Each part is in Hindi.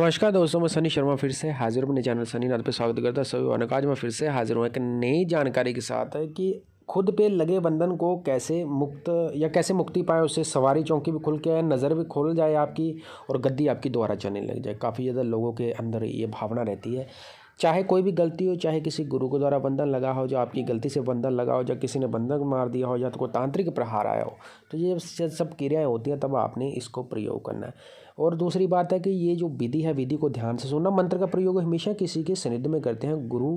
नमस्कार दोस्तों मैं सनी शर्मा फिर से हाजिर हूँ अपने चैनल सनी नाथ पे स्वागत करता सभी अनुकाज आज मैं फिर से हाजिर हूँ एक नई जानकारी के साथ है कि खुद पे लगे बंधन को कैसे मुक्त या कैसे मुक्ति पाए उससे सवारी चौकी भी खुल के आए नज़र भी खोल जाए आपकी और गद्दी आपकी दोबारा चलने लग जाए काफ़ी ज़्यादा लोगों के अंदर ये भावना रहती है चाहे कोई भी गलती हो चाहे किसी गुरु के द्वारा बंधन लगा हो जो आपकी गलती से बंधन लगा हो या किसी ने बंधन मार दिया हो या तो कोई तांत्रिक प्रहार आया हो तो ये सब क्रियाएँ होती हैं तब आपने इसको प्रयोग करना है और दूसरी बात है कि ये जो विधि है विधि को ध्यान से सुनना मंत्र का प्रयोग हमेशा किसी के सानिध्य में करते हैं गुरु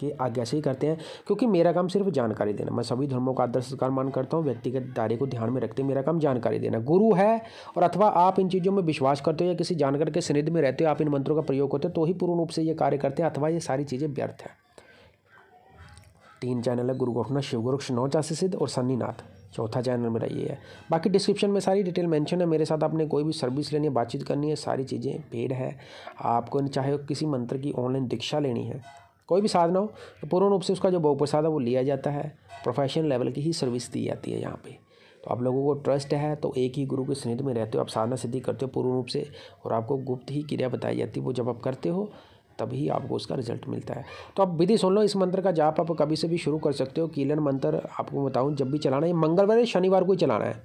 के आज्ञा से ही करते हैं क्योंकि मेरा काम सिर्फ जानकारी देना मैं सभी धर्मों का आदर्श सत्कार मान करता हूँ व्यक्तिगत दायरे को ध्यान में रखते मेरा काम जानकारी देना गुरु है और अथवा आप इन चीज़ों में विश्वास करते हो या किसी जानकार के सानिध्य में रहते हो आप इन मंत्रों का प्रयोग करते हो तो ही पूर्ण रूप से ये कार्य करते हैं अथवा ये सारी चीज़ें व्यर्थ हैं तीन चैनल है गुरु गोखना शिव गोरक्ष नौ चासी सिद्ध और सन्नीनाथ चौथा चैनल मेरा ये है बाकी डिस्क्रिप्शन में सारी डिटेल मेंशन है मेरे साथ आपने कोई भी सर्विस लेनी है बातचीत करनी है सारी चीज़ें पेड है आपको चाहे किसी मंत्र की ऑनलाइन दीक्षा लेनी है कोई भी साधना हो तो पूर्ण रूप से उसका जो बहुप्रसाद है वो लिया जाता है प्रोफेशनल लेवल की ही सर्विस दी जाती है यहाँ पर तो आप लोगों को ट्रस्ट है तो एक ही गुरु के स्निध में रहते हो आप साधना सिद्धि करते हो पूर्ण रूप से और आपको गुप्त ही क्रिया बताई जाती है वो जब आप करते हो तभी आपको उसका रिजल्ट मिलता है तो आप विधि सुन लो इस मंत्र का जाप आप कभी से भी शुरू कर सकते हो कीलन मंत्र आपको बताऊँ जब भी चलाना है मंगलवार या शनिवार को ही चलाना है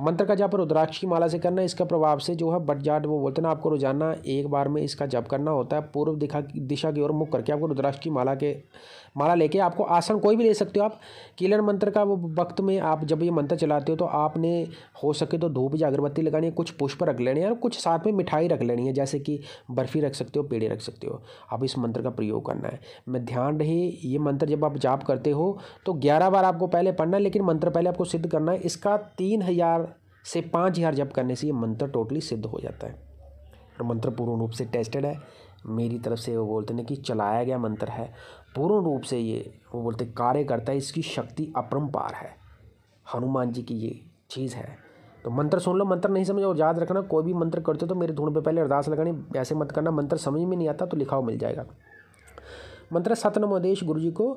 मंत्र का जाप रुद्राक्ष की माला से करना इसका प्रभाव से जो है बट जाट वो बोलते हैं ना आपको रोजाना एक बार में इसका जप करना होता है पूर्व दिखा दिशा की ओर मुख करके आपको रुद्राक्ष की माला के माला लेके आपको आसन कोई भी ले सकते हो आप किलन मंत्र का वो वक्त में आप जब ये मंत्र चलाते हो तो आपने हो सके तो धूप या अगरबत्ती लगानी है कुछ पुष्प रख लेने और कुछ साथ में मिठाई रख लेनी है जैसे कि बर्फ़ी रख सकते हो पेड़े रख सकते हो आप इस मंत्र का प्रयोग करना है मैं ध्यान रहे ये मंत्र जब आप जाप करते हो तो ग्यारह बार आपको पहले पढ़ना है लेकिन मंत्र पहले आपको सिद्ध करना है इसका तीन हज़ार से पाँच हज़ार जब करने से ये मंत्र टोटली सिद्ध हो जाता है और मंत्र पूर्ण रूप से टेस्टेड है मेरी तरफ से वो बोलते हैं कि चलाया गया मंत्र है पूर्ण रूप से ये वो बोलते कार्य करता है इसकी शक्ति अपरम्पार है हनुमान जी की ये चीज़ है तो मंत्र सुन लो मंत्र नहीं समझो और याद रखना कोई भी मंत्र करते हो तो मेरे धुन पे पहले अरदास लगानी ऐसे मत करना मंत्र समझ में नहीं आता तो लिखाओ मिल जाएगा मंत्र सतनमोदेश गुरु जी को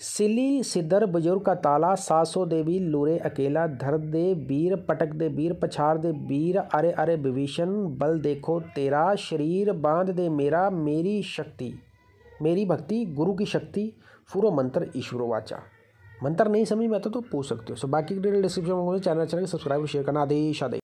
सिली सिदर बुजुर्ग का ताला सासो देवी लूरे अकेला धर दे वीर पटक दे वीर पछाड़ दे वीर अरे अरे विभीषण बल देखो तेरा शरीर बांध दे मेरा मेरी शक्ति मेरी भक्ति गुरु की शक्ति पूरा मंत्र ईश्वर वाचा मंत्र नहीं समझ तो में आता तो पूछ सकते हो सो बाकी डिटेल डिस्क्रिप्शन में चैनल चैनल सब्सक्राइब शेयर करना आदेश आदेश